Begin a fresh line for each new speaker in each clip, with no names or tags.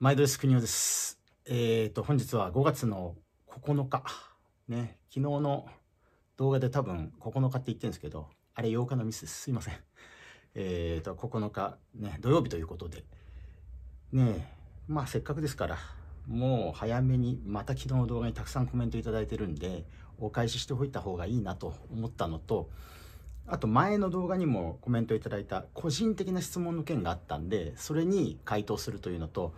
毎度です、国クです。えっ、ー、と、本日は5月の9日。ね、昨日の動画で多分9日って言ってるんですけど、あれ8日のミスです。すいません。えっ、ー、と、9日、ね、土曜日ということで。ねまあせっかくですから、もう早めに、また昨日の動画にたくさんコメント頂いてるんで、お返ししておいた方がいいなと思ったのと、あと前の動画にもコメント頂いた個人的な質問の件があったんで、それに回答するというのと、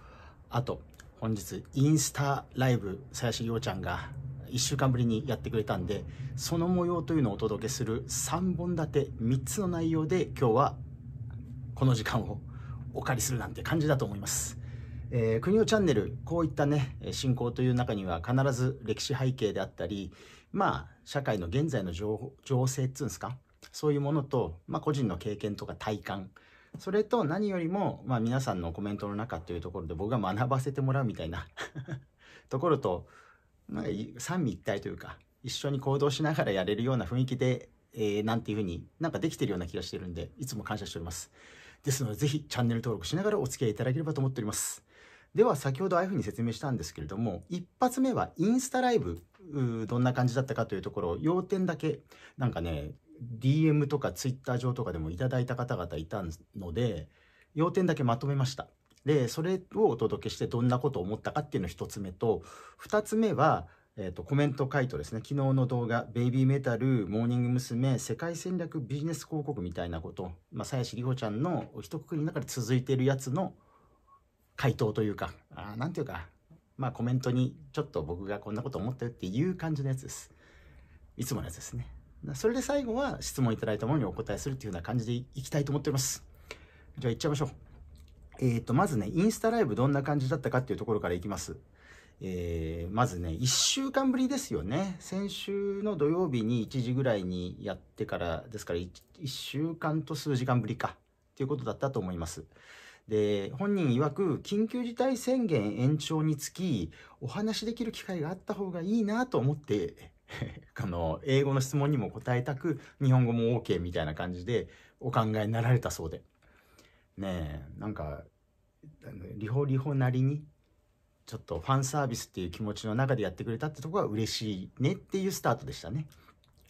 あと、本日、インスタライブ、林うちゃんが1週間ぶりにやってくれたんで、その模様というのをお届けする3本立て、3つの内容で今日はこの時間をお借りするなんて感じだと思います。えー、国をチャンネル、こういったね、進行という中には必ず歴史背景であったり、まあ、社会の現在の情情勢っていうんですか、そういうものと、まあ、個人の経験とか体感、それと何よりも、まあ、皆さんのコメントの中というところで僕が学ばせてもらうみたいな ところと、なんか三位一体というか、一緒に行動しながらやれるような雰囲気で、えー、なんていうふうになんかできてるような気がしてるんで、いつも感謝しております。ですので、ぜひチャンネル登録しながらお付き合いいただければと思っております。では、先ほどああいうふうに説明したんですけれども、一発目はインスタライブ、どんな感じだったかというところを要点だけ、なんかね、DM とか Twitter 上とかでもいただいた方々いたので要点だけまとめました。でそれをお届けしてどんなことを思ったかっていうの1つ目と2つ目は、えーと、コメント回答ですね昨日の動画「ベイビーメタル」「モーニング娘。世界戦略ビジネス広告」みたいなこと、まあ、鞘師里帆ちゃんの一括りの中で続いているやつの回答というか何ていうかまあコメントにちょっと僕がこんなこと思ったよっていう感じのやつです。いつものやつですね。それで最後は質問いただいたものにお答えするっていうような感じでいきたいと思っております。じゃあ行っちゃいましょう。えっ、ー、と、まずね、インスタライブどんな感じだったかっていうところからいきます。えー、まずね、1週間ぶりですよね。先週の土曜日に1時ぐらいにやってから、ですから 1, 1週間と数時間ぶりか、ということだったと思います。で、本人曰く、緊急事態宣言延長につき、お話しできる機会があった方がいいなと思ってあの、英語の質問にも答えたく、日本語も OK みたいな感じでお考えになられたそうで。ねえ、なんか、リホリホなりに、ちょっとファンサービスっていう気持ちの中でやってくれたってとこは嬉しいねっていうスタートでしたね。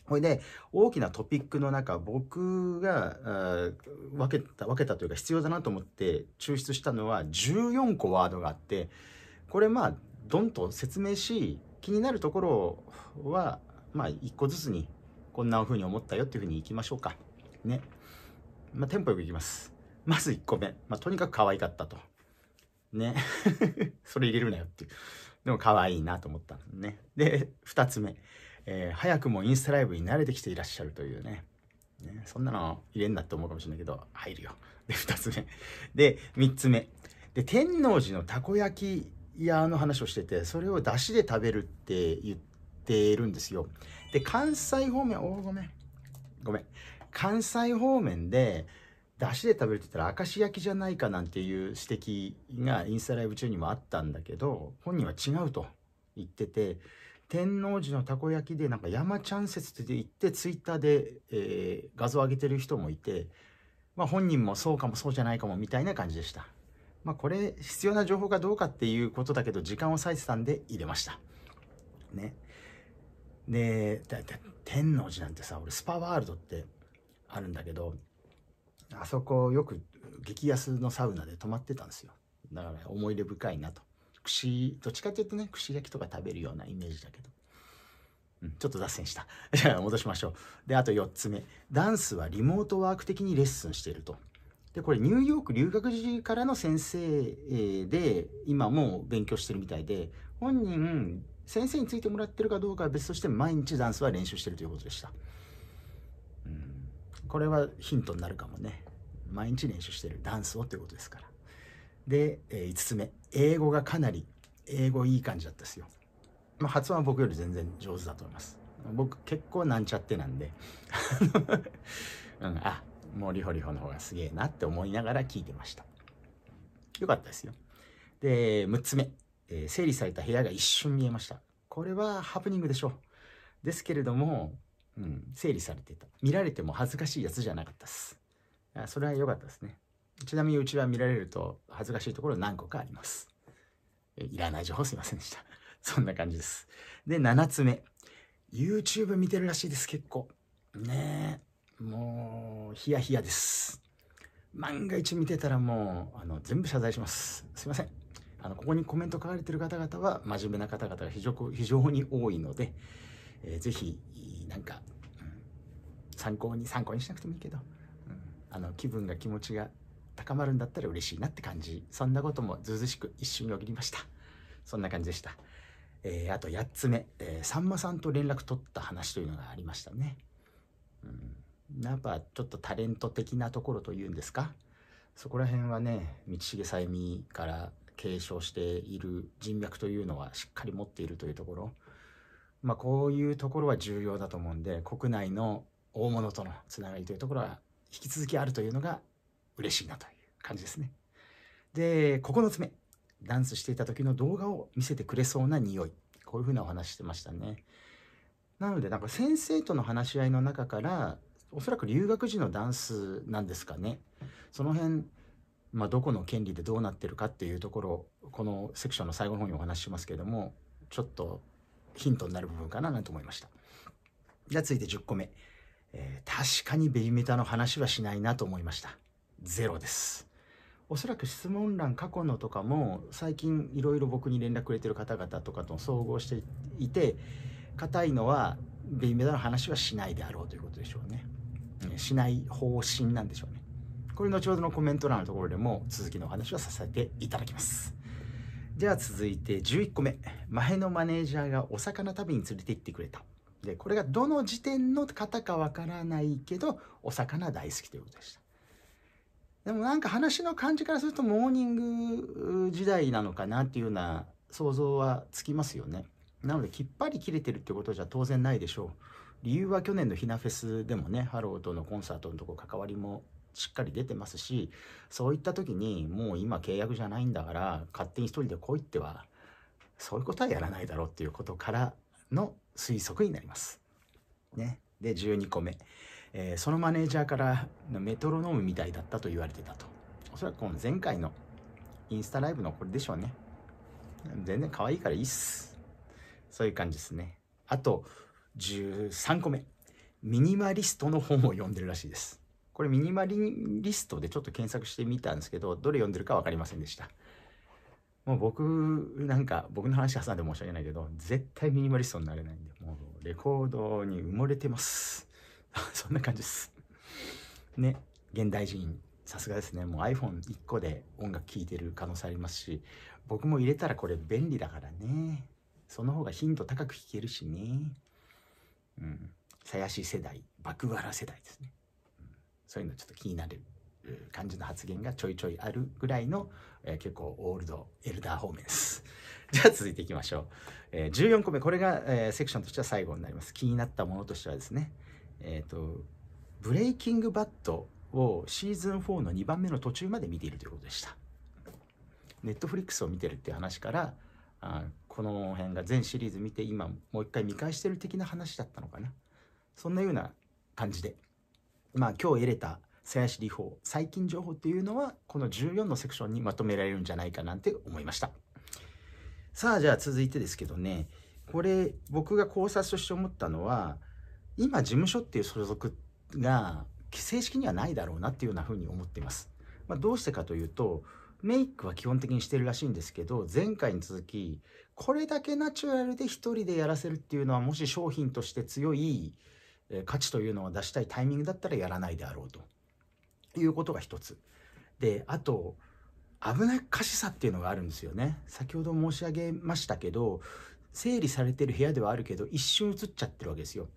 ほいで、大きなトピックの中、僕が分けた、分けたというか必要だなと思って抽出したのは14個ワードがあって、これまあ、どんと説明し、気になるところは、まあ、一個ずつに、こんな風に思ったよっていう風にいきましょうか。ね。まあ、テンポよくいきます。まず1個目。まあ、とにかく可愛かったと。ね。それ入れるなよっていう。でも可愛いなと思ったのね。で、2つ目。えー、早くもインスタライブに慣れてきていらっしゃるというね。ねそんなの入れんなって思うかもしれないけど、入るよ。で、2つ目。で、3つ目。で、天王寺のたこ焼きいやあの話をしててそれを出汁で食べるって言ってるんですよで関西方面おごめんごめん関西方面で出汁で食べるって言ったら明石焼きじゃないかなんていう指摘がインスタライブ中にもあったんだけど本人は違うと言ってて天王寺のたこ焼きでなんか山ちゃん説って言ってツイッターで、えー、画像上げてる人もいて、まあ、本人もそうかもそうじゃないかもみたいな感じでした。まあ、これ必要な情報かどうかっていうことだけど時間を割いてたんで入れましたねで天王寺なんてさ俺スパワールドってあるんだけどあそこよく激安のサウナで泊まってたんですよだから思い出深いなと串どっちかっていうとね串焼きとか食べるようなイメージだけど、うん、ちょっと脱線したじゃあ戻しましょうであと4つ目ダンスはリモートワーク的にレッスンしているとで、これニューヨーク留学時からの先生で、今も勉強してるみたいで、本人、先生についてもらってるかどうかは別として毎日ダンスは練習してるということでした。うん、これはヒントになるかもね。毎日練習してるダンスをということですから。で、え5つ目。英語がかなり、英語いい感じだったですよ。まあ、発音は僕より全然上手だと思います。僕結構なんちゃってなんで。うん、あ、もうリホリホの方がすげえなって思いながら聞いてました。よかったですよ。で、6つ目、えー、整理された部屋が一瞬見えました。これはハプニングでしょう。ですけれども、うん、整理されてた。見られても恥ずかしいやつじゃなかったっす。それは良かったですね。ちなみにうちは見られると恥ずかしいところ何個かあります。えいらない情報すいませんでした。そんな感じです。で、7つ目。YouTube 見てるらしいです、結構。ねえ。もう、ヒヤヒヤです。万が一見てたらもう、あの、全部謝罪します。すいません。あの、ここにコメント書かれてる方々は、真面目な方々が非常非常に多いので、えー、ぜひ、なんか、うん、参考に、参考にしなくてもいいけど、うん、あの、気分が、気持ちが高まるんだったら嬉しいなって感じ。そんなこともずうずしく一瞬おぎりました。そんな感じでした。えー、あと8つ目、えー、さんまさんと連絡取った話というのがありましたね。うんやっぱちょっとタレント的なところというんですかそこら辺はね道重さゆみから継承している人脈というのはしっかり持っているというところ、まあ、こういうところは重要だと思うんで国内の大物とのつながりというところは引き続きあるというのが嬉しいなという感じですね。で9つ目ダンスしていた時の動画を見せてくれそうな匂いこういうふうなお話してましたね。なのでなんか先生との話し合いの中からおそらく留学時のダンスなんですかね。その辺、まあ、どこの権利でどうなってるかっていうところこのセクションの最後の方にお話ししますけれどもちょっとヒントになる部分かななんて思いましたじゃあ続いて10個目、えー、確かにベビメタの話はしないなと思いましたゼロですおそらく質問欄過去のとかも最近いろいろ僕に連絡くれてる方々とかと総合していて硬いのはベビメタの話はしないであろうということでしょうねしない方針なんでしょうねこれ後ほどのコメント欄のところでも続きのお話はさせていただきますでは続いて11個目前のマネージャーがお魚旅に連れて行ってくれたでこれがどの時点の方かわからないけどお魚大好きということでしたでもなんか話の感じからするとモーニング時代なのかなっていうような想像はつきますよねなのできっぱり切れてるってことじゃ当然ないでしょう理由は去年のひなフェスでもねハローとのコンサートのとこ関わりもしっかり出てますしそういった時にもう今契約じゃないんだから勝手に一人で来いってはそういうことはやらないだろうっていうことからの推測になります。ね、で12個目、えー、そのマネージャーからメトロノームみたいだったと言われてたとおそらくこの前回のインスタライブのこれでしょうね全然可愛いからいいっすそういう感じですねあと13個目ミニマリストの本を読んでるらしいですこれミニマリストでちょっと検索してみたんですけどどれ読んでるか分かりませんでしたもう僕なんか僕の話挟んで申し訳ないけど絶対ミニマリストになれないんでもうレコードに埋もれてます そんな感じですね現代人さすがですねもう iPhone1 個で音楽聴いてる可能性ありますし僕も入れたらこれ便利だからねその方が頻度高く弾けるしねうん、鞘師世代爆笑世代ですね、うん、そういうのちょっと気になる感じの発言がちょいちょいあるぐらいの、えー、結構オールドエルダー方面です じゃあ続いていきましょう、えー、14個目これが、えー、セクションとしては最後になります気になったものとしてはですねえっ、ー、と「ブレイキングバット」をシーズン4の2番目の途中まで見ているということでしたネットフリックスを見てるっていう話からあこの辺が全シリーズ見て今もう一回見返してる的な話だったのかなそんなような感じでまあ今日入れた鞘師理法最近情報っていうのはこの14のセクションにまとめられるんじゃないかなんて思いましたさあじゃあ続いてですけどねこれ僕が考察として思ったのは今事務所っていう所属が正式にはないだろうなっていうようなふうに思っています、まあ、どうしてかというとメイクは基本的にしてるらしいんですけど前回に続きこれだけナチュラルで1人でやらせるっていうのはもし商品として強い価値というのを出したいタイミングだったらやらないであろうということが一つ。であと危なっかしさっていうのがあるんですよね。先ほど申し上げましたけど整理されてる部屋ではあるけど一瞬映っちゃってるわけですよ。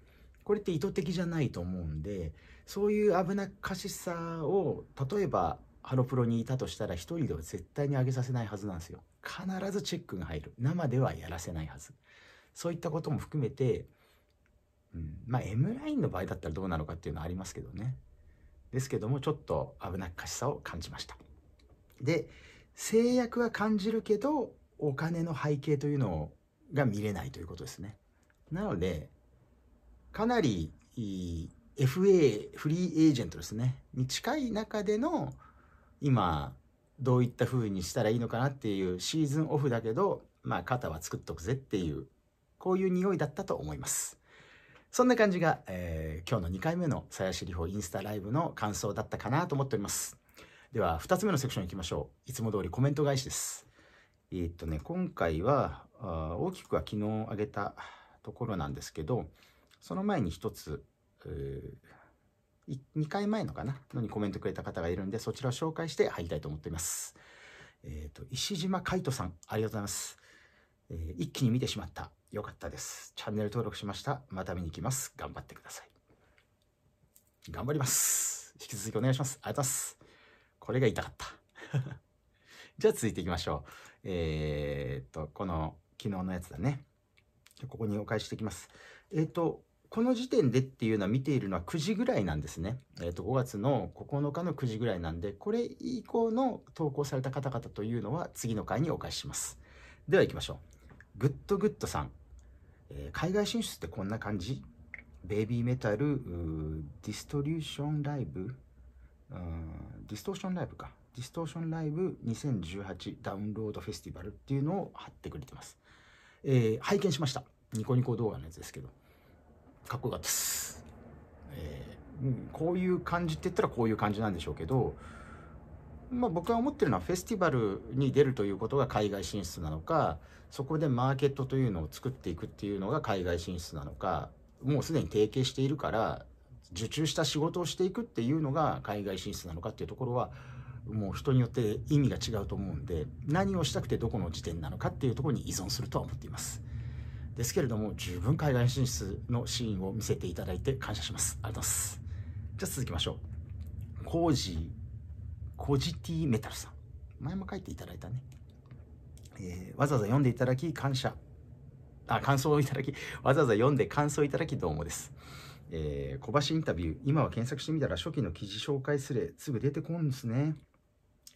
これって意図的じゃないと思うんでそういう危なっかしさを例えばハロプロにいたとしたら一人では絶対に上げさせないはずなんですよ。必ずチェックが入る。生ではやらせないはず。そういったことも含めて、うん、まあ M ラインの場合だったらどうなのかっていうのはありますけどね。ですけどもちょっと危なっかしさを感じました。で、制約は感じるけどお金の背景というのが見れないということですね。なので、かなり FA、フリーエージェントですね、に近い中での今どういった風にしたらいいのかなっていうシーズンオフだけど、まあ肩は作っとくぜっていう、こういう匂いだったと思います。そんな感じが、えー、今日の2回目の鞘師里穂インスタライブの感想だったかなと思っております。では2つ目のセクションいきましょう。いつも通りコメント返しです。えー、っとね、今回はあ大きくは昨日あげたところなんですけど、その前に一つ、えー2回前のかなのにコメントくれた方がいるんで、そちらを紹介して入りたいと思っています。えっ、ー、と、石島海人さん、ありがとうございます。えー、一気に見てしまった。よかったです。チャンネル登録しました。また見に行きます。頑張ってください。頑張ります。引き続きお願いします。ありがとうございます。これが痛かった。じゃあ続いていきましょう。えー、っと、この昨日のやつだね。ここにお返ししていきます。えー、っと、この時点でっていうのは見ているのは9時ぐらいなんですね。えっ、ー、と、5月の9日の9時ぐらいなんで、これ以降の投稿された方々というのは次の回にお返しします。では行きましょう。グッドグッドさん。えー、海外進出ってこんな感じベイビーメタル、ディストリューションライブ、ディストーションライブか。ディストーションライブ2018ダウンロードフェスティバルっていうのを貼ってくれてます。えー、拝見しました。ニコニコ動画のやつですけど。かっこよかったです、えー、うこういう感じって言ったらこういう感じなんでしょうけどまあ、僕が思ってるのはフェスティバルに出るということが海外進出なのかそこでマーケットというのを作っていくっていうのが海外進出なのかもうすでに提携しているから受注した仕事をしていくっていうのが海外進出なのかっていうところはもう人によって意味が違うと思うんで何をしたくてどこの時点なのかっていうところに依存するとは思っています。ですけれども十分海外進出のシーンを見せていただいて感謝しますありがとうございますじゃあ続きましょうコージーコジティメタルさん前も書いていただいたね、えー、わざわざ読んでいただき感謝あ感想をいただきわざわざ読んで感想をいただきどうもですえー、小橋インタビュー今は検索してみたら初期の記事紹介すれすぐ出てこんですね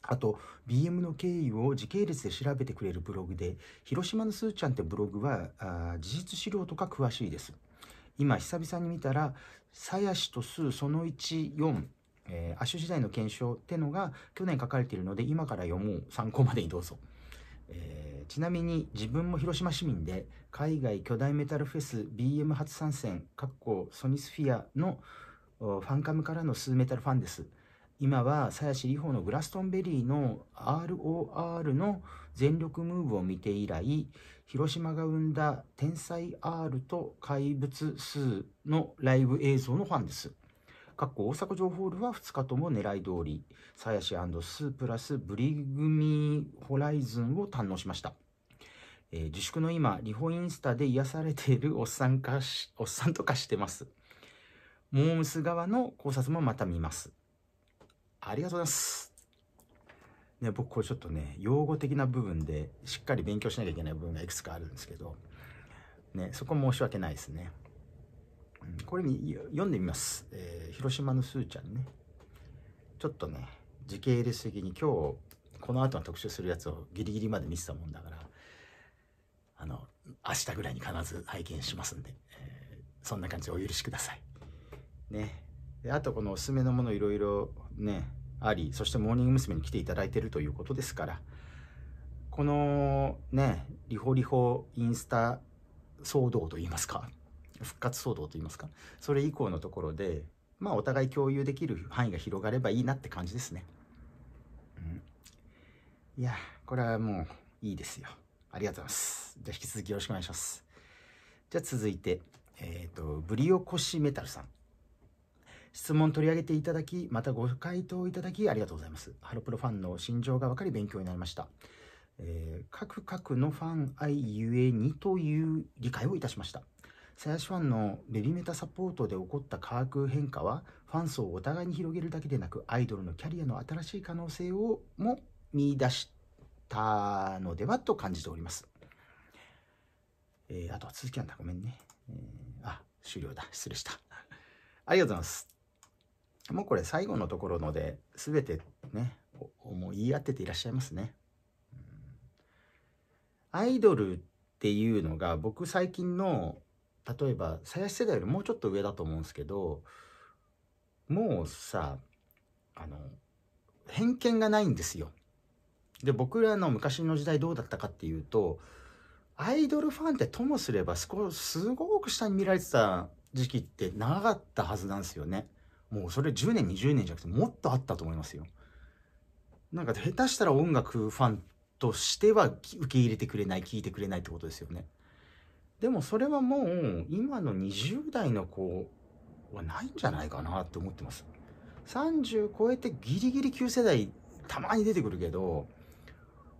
あと、BM の経緯を時系列で調べてくれるブログで、広島のすーちゃんってブログは、あ事実資料とか詳しいです。今、久々に見たら、さやしとすーその1、4、えー、アッシュ時代の検証ってのが去年書かれているので、今から読もう。参考までにどうぞ。えー、ちなみに自分も広島市民で海外巨大メタルフェス BM 初参戦ソニスフィアのファンカムからのスーメタルファンです今は鞘師里帆のグラストンベリーの ROR の全力ムーブを見て以来広島が生んだ「天才 R」と「怪物数」のライブ映像のファンです。かっこ大阪城ホールは2日とも狙い通り鞘師スープラスブリグミホライズンを堪能しました。えー、自粛の今、リホインスタで癒されているおっさんかし、おっさんとかしてます。モームス側の考察もまた見ます。ありがとうございます。ね、僕これちょっとね、用語的な部分でしっかり勉強しなきゃいけない部分がいくつかあるんですけど、ね、そこ申し訳ないですね。うん、これに読んでみます。えー、広島のすーちゃんね。ちょっとね、時系列的に今日、この後の特集するやつをギリギリまで見てたもんだから、あの、明日ぐらいに必ず拝見しますんで、えー、そんな感じでお許しください。ね。であとこのおすすめのものいろいろね、ありそしてモーニング娘。に来ていただいているということですからこのねリホリホインスタ騒動といいますか復活騒動といいますかそれ以降のところでまあお互い共有できる範囲が広がればいいなって感じですね、うん、いやこれはもういいですよありがとうございますじゃあ引き続きよろしくお願いしますじゃあ続いてえっ、ー、とブリオコシメタルさん質問取り上げていただき、またご回答いただきありがとうございます。ハロプロファンの心情が分かり勉強になりました。えー、各々のファン愛ゆえにという理解をいたしました。鞘師ファンのベビメタサポートで起こった化学変化は、ファン層をお互いに広げるだけでなく、アイドルのキャリアの新しい可能性をも見出したのではと感じております。えー、あとは続きなんだ。ごめんね。えー、あ、終了だ。失礼した。ありがとうございます。もうこれ最後のところので全てねもう言い当てていらっしゃいますね。アイドルっていうのが僕最近の例えば鞘師世代よりもうちょっと上だと思うんですけどもうさあの偏見がないんですよ。で僕らの昔の時代どうだったかっていうとアイドルファンってともすればすごく下に見られてた時期って長かったはずなんですよね。もうそれ10年20年じゃなくてもっとあったと思いますよなんか下手したら音楽ファンとしては受け入れてくれない聞いてくれないってことですよねでもそれはもう今の20代の子はないんじゃないかなって思ってます30超えてギリギリ旧世代たまに出てくるけど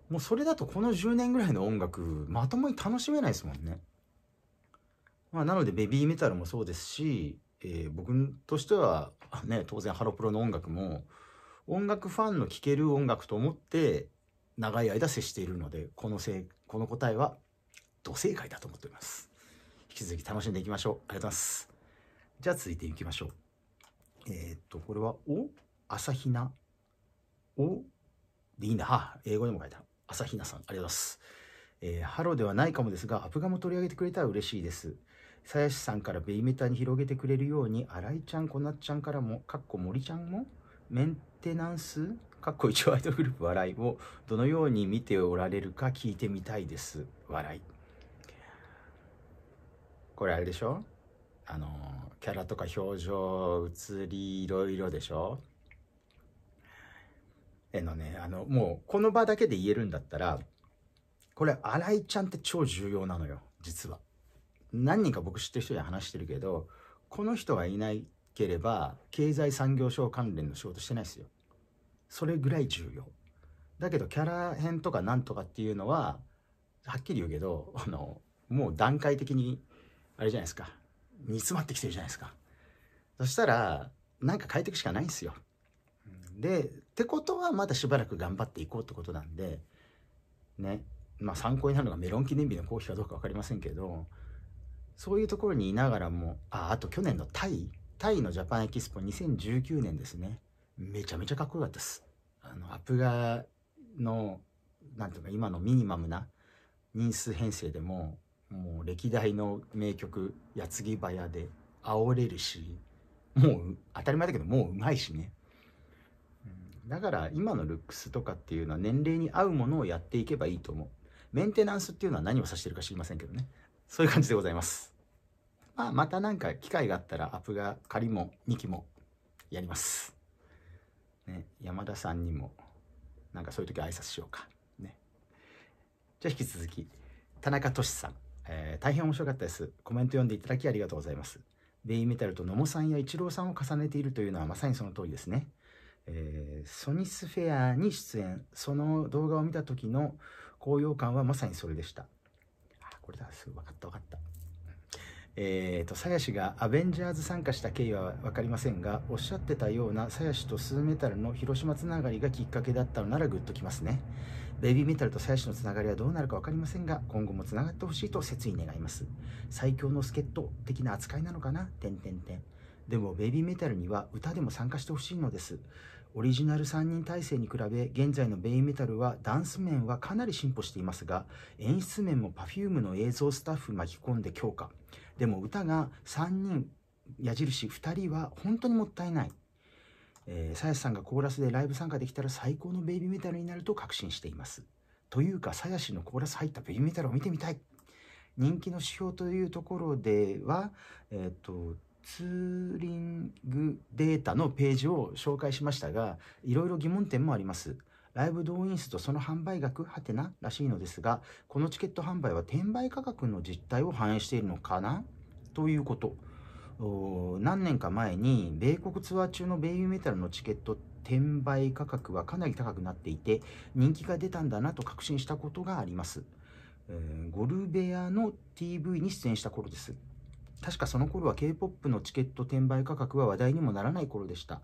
もうそれだとこの10年ぐらいの音楽まともに楽しめないですもんねまあなのでベビーメタルもそうですしえー、僕としては、ね、当然ハロプロの音楽も音楽ファンの聴ける音楽と思って長い間接しているのでこのせこの答えは土正解だと思っております引き続き楽しんでいきましょうありがとうございますじゃあ続いていきましょうえー、っとこれは「お朝比奈」おでいいんだは英語でも書いた朝比奈さんありがとうございますえー、ハローではないかもですが、アプガも取り上げてくれたら嬉しいです。やしさんからベイメタに広げてくれるように、新井ちゃん、こなっちゃんからも、かっこ森ちゃんも、メンテナンス、かっこ一応アイドルグループ笑いを、どのように見ておられるか聞いてみたいです。笑い。これあれでしょあの、キャラとか表情、写り、いろいろでしょえのね、あの、もう、この場だけで言えるんだったら、これ、新井ちゃんって超重要なのよ、実は。何人か僕知ってる人には話してるけどこの人がいなければ経済産業省関連の仕事してないですよそれぐらい重要だけどキャラ編とかなんとかっていうのははっきり言うけどあのもう段階的にあれじゃないですか煮詰まってきてるじゃないですかそしたら何か変えていくしかないんですよでってことはまだしばらく頑張っていこうってことなんでねまあ参考になるのがメロン記念日のコーヒーかどうか分かりませんけどそういうところにいながらも、あ、あと去年のタイ、タイのジャパンエキスポ2019年ですね。めちゃめちゃかっこよかったです。あの、アップガの、なんていうか、今のミニマムな人数編成でも、もう歴代の名曲、矢継ぎ早で煽れるし、もう当たり前だけど、もううまいしね。だから今のルックスとかっていうのは年齢に合うものをやっていけばいいと思う。メンテナンスっていうのは何を指してるか知りませんけどね。そういう感じでございます。まあ、またなんか機会があったらアップが仮も2期もやります。ね、山田さんにもなんかそういう時挨拶しようか。ね。じゃ引き続き、田中俊さん、えー、大変面白かったです。コメント読んでいただきありがとうございます。ベイメタルと野茂さんやイチローさんを重ねているというのはまさにその通りですね。えー、ソニスフェアに出演、その動画を見た時の高揚感はまさにそれでした。これだ、すぐ分かった分かった。えーと、鞘師がアベンジャーズ参加した経緯は分かりませんが、おっしゃってたような鞘師とスーメタルの広島つながりがきっかけだったのならグッときますね。ベビーメタルと鞘師のつながりはどうなるか分かりませんが、今後もつながってほしいと切に願います。最強の助っ人的な扱いなのかな点点点。でも、ベビーメタルには歌でも参加してほしいのです。オリジナル3人体制に比べ現在のベイメタルはダンス面はかなり進歩していますが演出面も Perfume の映像スタッフ巻き込んで強化でも歌が3人矢印2人は本当にもったいないえさやしさんがコーラスでライブ参加できたら最高のベイビーメタルになると確信していますというかさやしのコーラス入ったベイビーメタルを見てみたい人気の指標というところでは、えーとツーリングデータのページを紹介しましたが、いろいろ疑問点もあります。ライブ動員数とその販売額、はてならしいのですが、このチケット販売は転売価格の実態を反映しているのかなということ。何年か前に、米国ツアー中のベイビーメタルのチケット転売価格はかなり高くなっていて、人気が出たんだなと確信したことがあります。ゴルベアの TV に出演した頃です。確かその頃は K-POP のチケット転売価格は話題にもならない頃でした。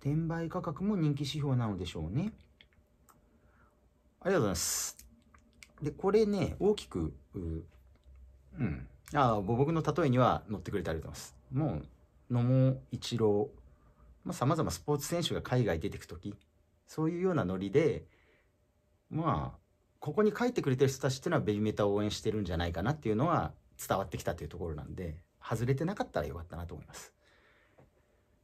転売価格も人気指標なのでしょうね。ありがとうございます。で、これね、大きく、う、うん。ああ、僕の例えには乗ってくれてありがとうございます。もう、野茂一郎、さまざ、まスポーツ選手が海外出てく時そういうようなノリで、まあ、ここに書いてくれてる人たちっていうのはベビーメタを応援してるんじゃないかなっていうのは伝わってきたというところなんで、外れてなかったらよかったなと思います。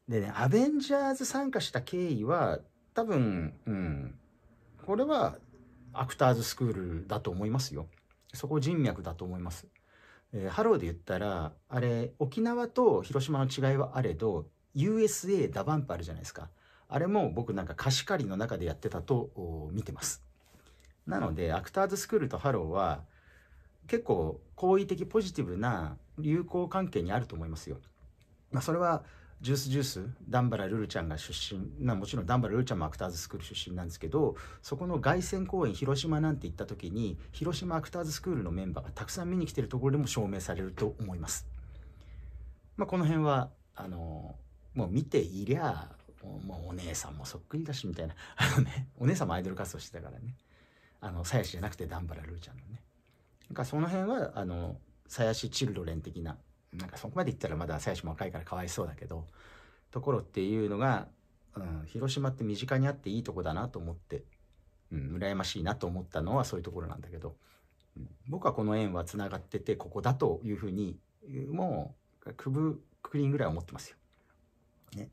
でね、アベンジャーズ参加した経緯は、多分、うん、これはアクターズスクールだと思いますよ。そこ人脈だと思います。えー、ハローで言ったら、あれ、沖縄と広島の違いはあれど、USA ダバンプあるじゃないですか。あれも僕なんか貸し借りの中でやってたと見てます。なので、アクターズスクールとハローは、結構好意的ポジティブな友好関係にあると思いますよ。まあ、それはジュースジュースダンバラルルちゃんが出身なもちろんダンバラルルちゃんもアクターズスクール出身なんですけどそこの凱旋公演広島なんて行った時に広島アクターズスクールのメンバーがたくさん見に来てるところでも証明されると思います。まあ、この辺はあのもう見ていりゃもうお姉さんもそっくりだしみたいなあの、ね、お姉さんもアイドル活動してたからねあの鞘師じゃなくてダンバラルーちゃんのね。なんかその辺はあの鞘師チルドレン的ななんかそこまで言ったらまだ鞘師も若いからかわいそうだけどところっていうのが、うん、広島って身近にあっていいとこだなと思って、うん、羨ましいなと思ったのはそういうところなんだけど、うん、僕はこの縁はつながっててここだというふうにもうくぶくりんぐらい思ってますよ。ね、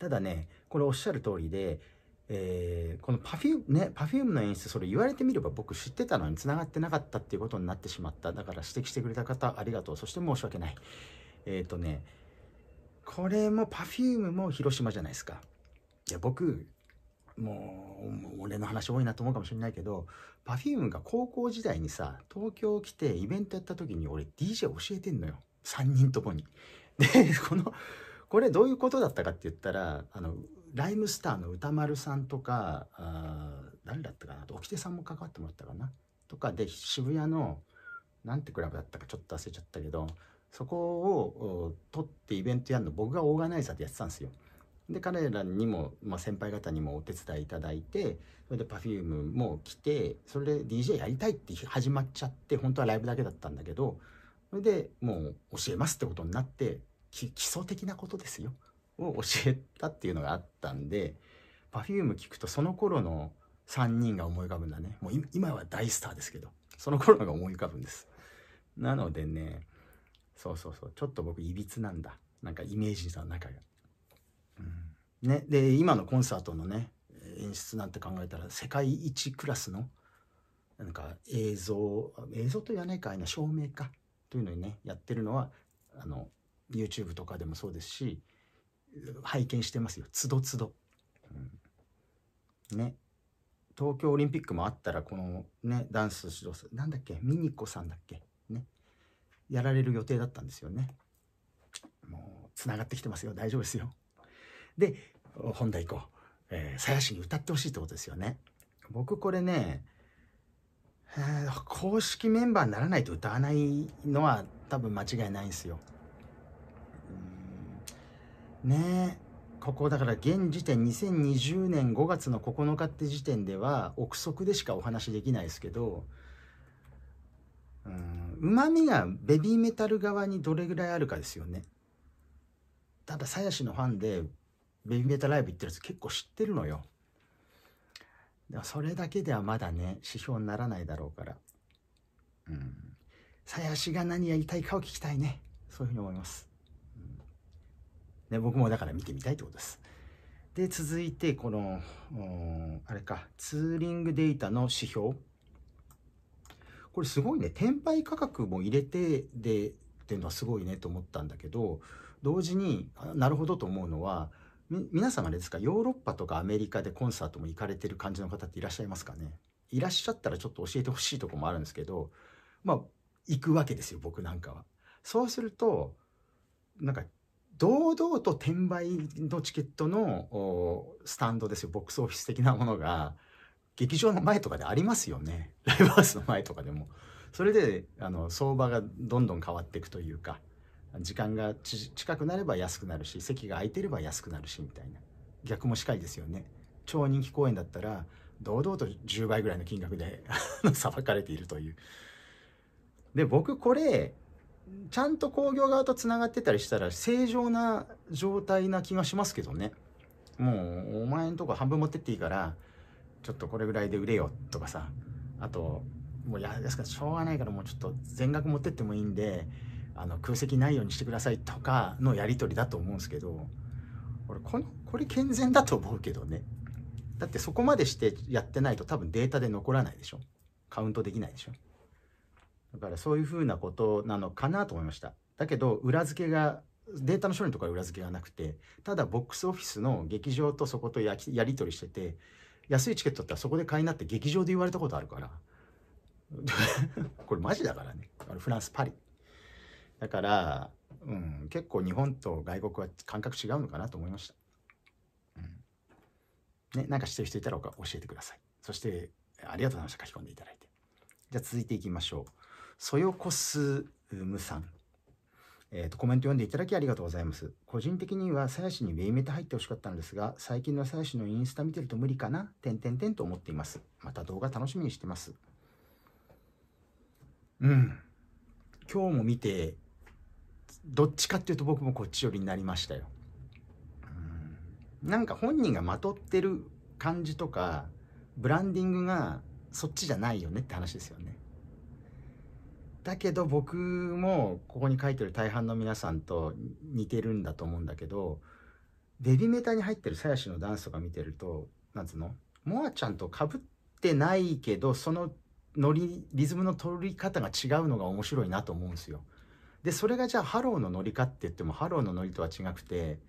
ただねこれおっしゃる通りでえー、このパフュームね、パフュームの演出、それ言われてみれば僕知ってたのに繋がってなかったっていうことになってしまった。だから指摘してくれた方ありがとう。そして申し訳ない。えっ、ー、とね、これもパフュームも広島じゃないですか。いや、僕、もう、俺の話多いなと思うかもしれないけど、パフュームが高校時代にさ、東京来てイベントやった時に俺 DJ 教えてんのよ。3人ともに。で、この、これどういうことだったかって言ったら、あの、ライムスターの歌丸さんとかあ誰だったかなと沖手さんも関わってもらったかなとかで渋谷のなんてクラブだったかちょっと忘れちゃったけどそこを取ってイベントやるの僕がオーガナイザーでやってたんですよ。で彼らにも、まあ、先輩方にもお手伝いいただいてそれで Perfume も来てそれで DJ やりたいって始まっちゃって本当はライブだけだったんだけどそれでもう教えますってことになって基礎的なことですよ。を教えたっていうのがあったんで Perfume 聞くとその頃の3人が思い浮かぶんだねもう今は大スターですけどその頃のが思い浮かぶんですなのでねそうそうそうちょっと僕いびつなんだなんかイメージの中が、うん、ねで今のコンサートのね演出なんて考えたら世界一クラスのなんか映像映像と言わないかいな照明かというのにねやってるのはあの YouTube とかでもそうですし拝見してますよつどつど、ね東京オリンピックもあったらこのねダンス指導なんだっけミニコさんだっけねやられる予定だったんですよねもうつながってきてますよ大丈夫ですよで本題行こうえー、鞘師に歌ってほしいってことですよね僕これね、えー、公式メンバーにならないと歌わないのは多分間違いないんですよねここだから現時点2020年5月の9日って時点では憶測でしかお話できないですけどうまみがベビーメタル側にどれぐらいあるかですよねただ鞘師のファンでベビーメタライブ行ってるやつ結構知ってるのよでもそれだけではまだね指標にならないだろうからうん鞘師が何やりたいかを聞きたいねそういうふうに思いますね、僕もだから見てみたいってことです。で、続いて、この、あれか、ツーリングデータの指標。これすごいね、転売価格も入れてで、っていうのはすごいねと思ったんだけど、同時になるほどと思うのは、皆様ですか、ヨーロッパとかアメリカでコンサートも行かれてる感じの方っていらっしゃいますかねいらっしゃったらちょっと教えてほしいとこもあるんですけど、まあ、行くわけですよ、僕なんかは。そうすると、なんか堂々と転売のチケットのスタンドですよボックスオフィス的なものが劇場の前とかでありますよね ライブハウスの前とかでもそれであの相場がどんどん変わっていくというか時間が近くなれば安くなるし席が空いてれば安くなるしみたいな逆もしかりですよね超人気公演だったら堂々と10倍ぐらいの金額でさばかれているというで僕これちゃんと工業側とつながってたりしたら正常な状態な気がしますけどねもうお前んとこ半分持ってっていいからちょっとこれぐらいで売れよとかさあともうや、すからしょうがないからもうちょっと全額持ってってもいいんであの空席ないようにしてくださいとかのやり取りだと思うんですけど俺このこれ健全だと思うけどねだってそこまでしてやってないと多分データで残らないでしょカウントできないでしょだからそういうふうなことなのかなと思いました。だけど、裏付けが、データの処理のところは裏付けがなくて、ただボックスオフィスの劇場とそことややり取りしてて、安いチケットってそこで買いになって劇場で言われたことあるから。これマジだからね。あれフランス、パリ。だから、うん、結構日本と外国は感覚違うのかなと思いました。うん、ね、なんかってる人いたら教えてください。そして、ありがとうございました。書き込んでいただいて。じゃあ続いていきましょう。そよこすむさん。えーと、コメント読んでいただきありがとうございます。個人的には鞘師にウェイメタ入ってほしかったんですが、最近の鞘師のインスタ見てると無理かな、てんてんてんと思っています。また動画楽しみにしてます。うん。今日も見て、どっちかっていうと僕もこっち寄りになりましたよ。うんなんか本人がまとってる感じとか、ブランディングがそっちじゃないよねって話ですよね。だけど僕もここに書いてる大半の皆さんと似てるんだと思うんだけどベビーメーターに入ってる鞘師のダンスとか見てるとなんつうのモアちゃんとかぶってないけどそのノリリズムの取り方が違うのが面白いなと思うんですよ。でそれがじゃあハローのノリかって言ってもハローのノリとは違くて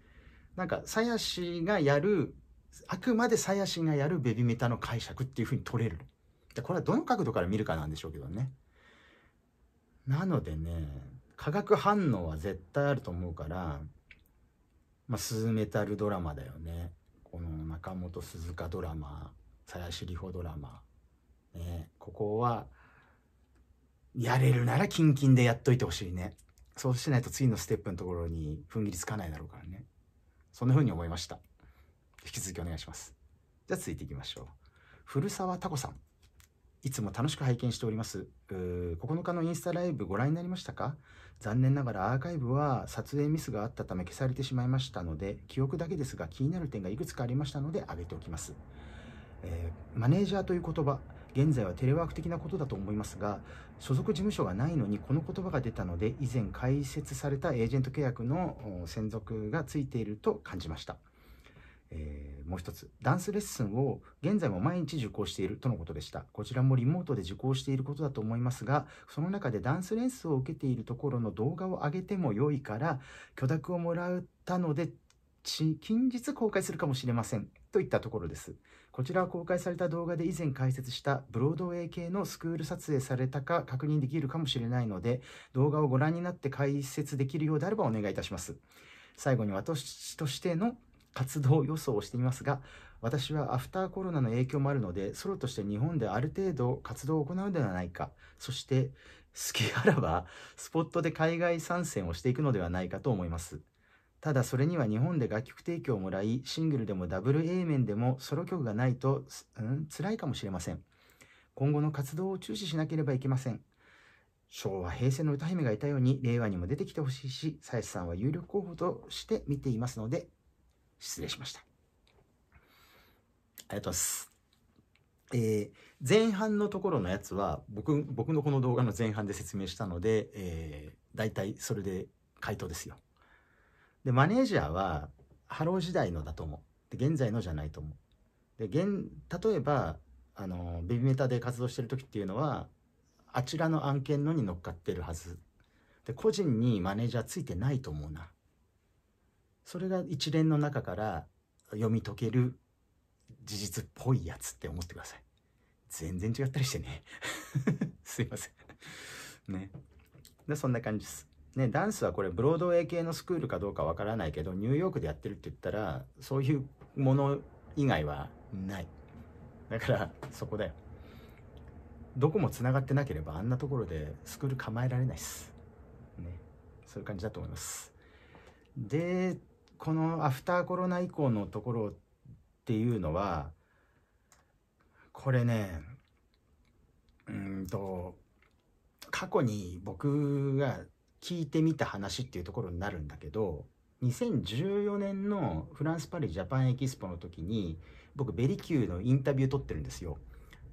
なんか鞘師がやるあくまで鞘師がやるベビメタの解釈っていうふうに取れる。でこれはどの角度から見るかなんでしょうけどね。なのでね、化学反応は絶対あると思うから、まあ、スズメタルドラマだよね。この中本鈴鹿ドラマ、鞘師里穂ドラマ。ね、ここは、やれるならキンキンでやっといてほしいね。そうしないと次のステップのところに踏ん切りつかないだろうからね。そんな風に思いました。引き続きお願いします。じゃあ続いていきましょう。古澤タコさん。いつも楽しく拝見しております。9日のインスタライブご覧になりましたか残念ながらアーカイブは撮影ミスがあったため消されてしまいましたので、記憶だけですが気になる点がいくつかありましたので挙げておきます。えー、マネージャーという言葉、現在はテレワーク的なことだと思いますが、所属事務所がないのにこの言葉が出たので、以前開設されたエージェント契約の専属がついていると感じました。えーもう一つ、ダンスレッスンを現在も毎日受講しているとのことでした。こちらもリモートで受講していることだと思いますが、その中でダンスレッスンを受けているところの動画を上げても良いから、許諾をもらったので、近日公開するかもしれませんといったところですこちらは公開された動画で以前解説したブロードウェイ系のスクール撮影されたか確認できるかもしれないので動画をご覧になって解説できるようであればお願いいたします最後に私としての活動予想をしていますが私はアフターコロナの影響もあるのでソロとして日本である程度活動を行うのではないかそして好きあらばスポットで海外参戦をしていくのではないかと思いますただそれには日本で楽曲提供をもらいシングルでもダブル A 面でもソロ曲がないと、うん、辛いかもしれません今後の活動を注視しなければいけません昭和平成の歌姫がいたように令和にも出てきてほしいし鞘師さんは有力候補として見ていますので失礼しました。ありがとうございます。えー、前半のところのやつは僕僕のこの動画の前半で説明したので、えー、大体それで回答ですよ。でマネージャーはハロー時代のだと思う。で現在のじゃないと思う。で現例えばあのベビメタで活動してる時っていうのはあちらの案件のに乗っかってるはず。で個人にマネージャーついてないと思うな。それが一連の中から読み解ける事実っぽいやつって思ってください全然違ったりしてね すいませんねでそんな感じですね、ダンスはこれブロードウェイ系のスクールかどうかわからないけどニューヨークでやってるって言ったらそういうもの以外はないだからそこだよどこもつながってなければあんなところでスクール構えられないっすねそういう感じだと思いますでこのアフターコロナ以降のところっていうのはこれねうんと過去に僕が聞いてみた話っていうところになるんだけど2014年のフランス・パリジャパンエキスポの時に僕ベリキューのインタビュー撮ってるんですよ。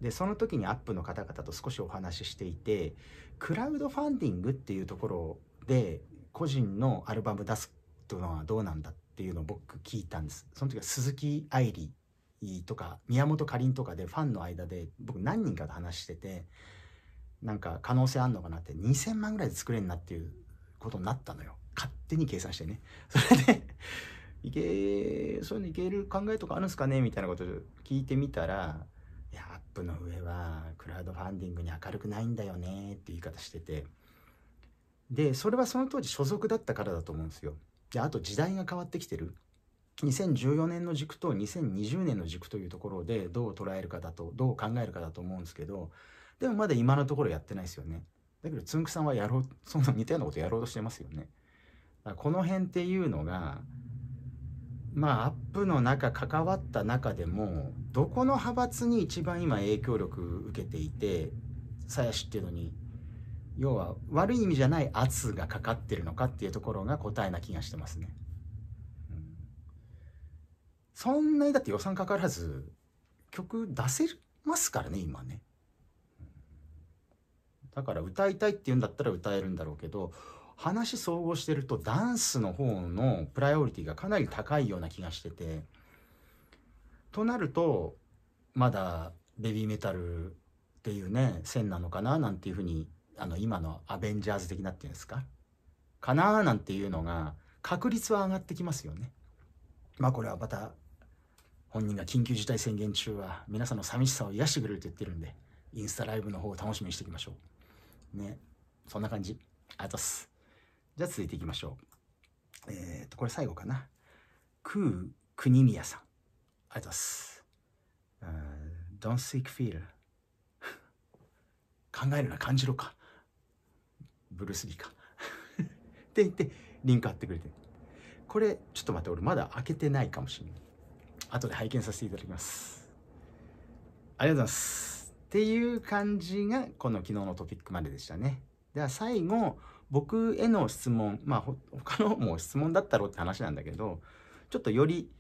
でその時にアップの方々と少しお話ししていてクラウドファンディングっていうところで個人のアルバム出すうのはどうなんだっていうのを僕聞いたんですその時は鈴木愛理とか宮本かりんとかでファンの間で僕何人かと話しててなんか可能性あんのかなって2000万ぐらいで作れんなっていうことになったのよ勝手に計算してね それでいけそういうのいける考えとかあるんですかねみたいなこと聞いてみたら「いやアップの上はクラウドファンディングに明るくないんだよね」って言い方しててでそれはその当時所属だったからだと思うんですよであと時代が変わってきてる2014年の軸と2020年の軸というところでどう捉えるかだとどう考えるかだと思うんですけどでもまだ今のところやってないですよねだけどつんくさんはやろうそな似たようなことやろうとしてますよねこの辺っていうのがまあアップの中関わった中でもどこの派閥に一番今影響力受けていて鞘師っていうのに要は悪い意味じゃない圧がかかってるのかっていうところが答えな気がしてますね。そんなにだって予算かからず曲出せますからね今ね。だから歌いたいって言うんだったら歌えるんだろうけど話総合してるとダンスの方のプライオリティがかなり高いような気がしててとなるとまだベビーメタルっていうね線なのかななんていうふうにあの今のアベンジャーズ的なっていうんですかかななんていうのが確率は上がってきますよね。まあこれはまた本人が緊急事態宣言中は皆さんの寂しさを癒してくれると言ってるんでインスタライブの方を楽しみにしていきましょう。ねそんな感じありがとうございます。じゃあ続いていきましょう。えっ、ー、とこれ最後かな。クー国宮さんありがとうございます。Don't seek fear 考えるな感じろかブルース・リーか って言ってリンク貼ってくれてこれちょっと待って俺まだ開けてないかもしれない後で拝見させていただきますありがとうございますっていう感じがこの昨日のトピックまででしたねでは最後僕への質問まあ他のも質問だったろうって話なんだけどちょっとより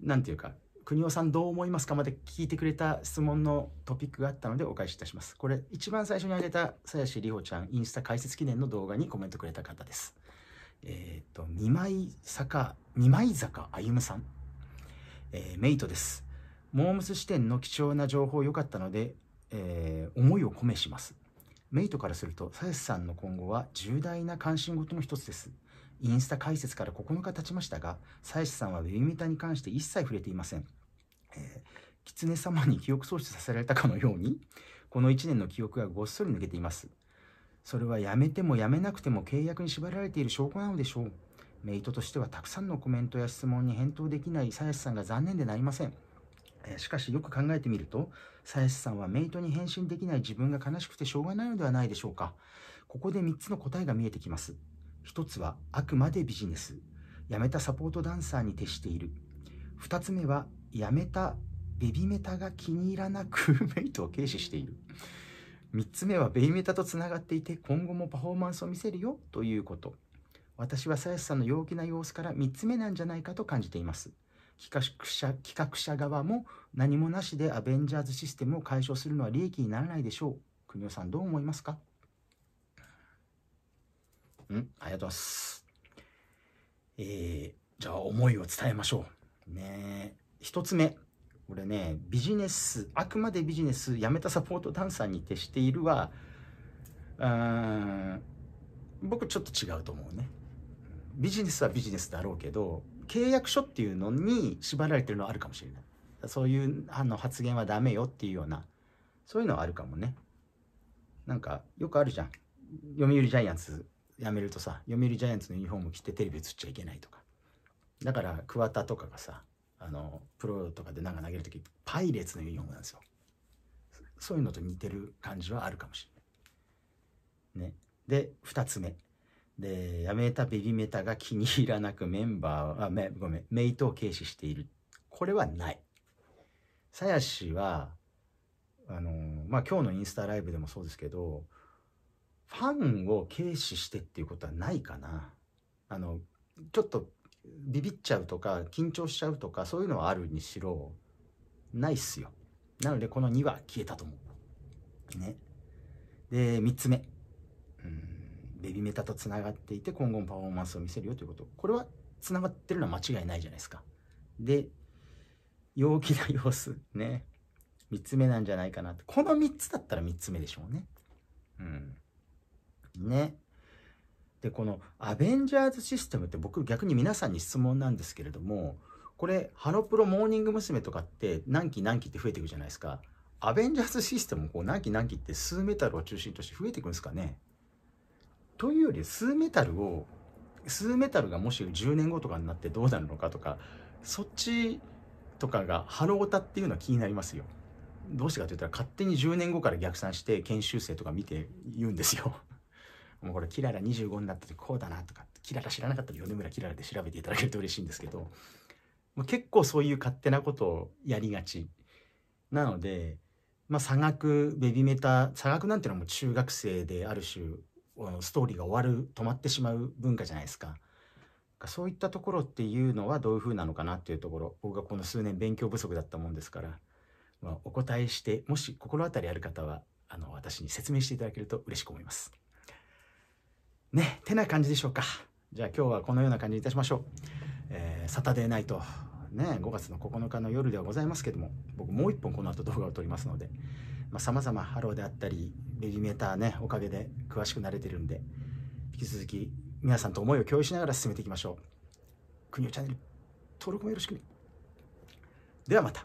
何て言うか国尾さんどう思いますかまで聞いてくれた質問のトピックがあったのでお返しいたします。これ一番最初にあげた鞘師里帆ちゃんインスタ解説記念の動画にコメントくれた方です。えっ、ー、と、二枚坂、二枚坂歩さん。えー、メイトです。モームス視点の貴重な情報良かったので、えー、思いを込めします。メイトからすると、鞘師さんの今後は重大な関心事の一つです。インスタ解説から9日経ちましたが、妻子さんはウェブメタに関して一切触れていません。えー、狐様に記憶喪失させられたかのように、この1年の記憶がごっそり抜けています。それはやめてもやめなくても契約に縛られている証拠なのでしょう。メイトとしてはたくさんのコメントや質問に返答できない鞘師さんが残念でなりません。しかしよく考えてみると、鞘師さんはメイトに返信できない自分が悲しくてしょうがないのではないでしょうか。ここで3つの答えが見えてきます。1つはあくまでビジネス辞めたサポートダンサーに徹している2つ目は辞めたベビメタが気に入らなくメイトを軽視している3つ目はベビメタとつながっていて今後もパフォーマンスを見せるよということ私はさやさんの陽気な様子から3つ目なんじゃないかと感じています企画者企画者側も何もなしでアベンジャーズシステムを解消するのは利益にならないでしょう国尾さんどう思いますかうん、ありがとうございます。えー、じゃあ思いを伝えましょう。ね一つ目。これね、ビジネス、あくまでビジネス、辞めたサポートダンサーに徹しているは、うん、僕ちょっと違うと思うね。ビジネスはビジネスだろうけど、契約書っていうのに縛られてるのはあるかもしれない。そういうあの発言はダメよっていうような、そういうのはあるかもね。なんか、よくあるじゃん。読売ジャイアンツ辞めるとさ読売ジャイアンツのユニフォーム着てテレビ映っちゃいけないとかだから桑田とかがさあのプロとかでなんか投げる時パイレーツのユニフォームなんですよそういうのと似てる感じはあるかもしれないねで2つ目で辞めたベビメタが気に入らなくメンバーあめごめんメイトを軽視しているこれはない鞘師はあのまあ今日のインスタライブでもそうですけどファンを軽視してっていうことはないかな。あの、ちょっとビビっちゃうとか、緊張しちゃうとか、そういうのはあるにしろ、ないっすよ。なので、この2は消えたと思う。ね。で、3つ目。うん、ベビメタとつながっていて、今後もパフォーマンスを見せるよということ。これは、つながってるのは間違いないじゃないですか。で、陽気な様子。ね。3つ目なんじゃないかなって。この3つだったら3つ目でしょうね。うん。ね。でこのアベンジャーズシステムって僕逆に皆さんに質問なんですけれどもこれハロプロモーニング娘。とかって何期何期って増えていくじゃないですかアベンジャーズシステムこう何期何期って数メタルを中心として増えていくんですかねというより数メタルを数メタルがもし10年後とかになってどうなるのかとかそっちとかがハロータっていうのは気になりますよどうしてかって言ったら勝手に10年後から逆算して研修生とか見て言うんですよもうこれキララ25になった時こうだなとかキララ知らなかったら米村キララで調べていただけると嬉しいんですけど結構そういう勝手なことをやりがちなので、まあ、差額ベビメタ差額なんていうのはもう中学生である種ストーリーが終わる止まってしまう文化じゃないですか。そういったところっていうのはどういうふうなのかなっていうところ僕がこの数年勉強不足だったもんですから、まあ、お答えしてもし心当たりある方はあの私に説明していただけると嬉しく思います。ね、てな感じでしょうか。じゃあ今日はこのような感じにいたしましょう。えー、サタデーナイト。ね、5月の9日の夜ではございますけども、僕もう一本この後動画を撮りますので、まあ、様々ハローであったり、ベビーメーターね、おかげで詳しくなれてるんで、引き続き皆さんと思いを共有しながら進めていきましょう。国をチャンネル登録もよろしく。ではまた。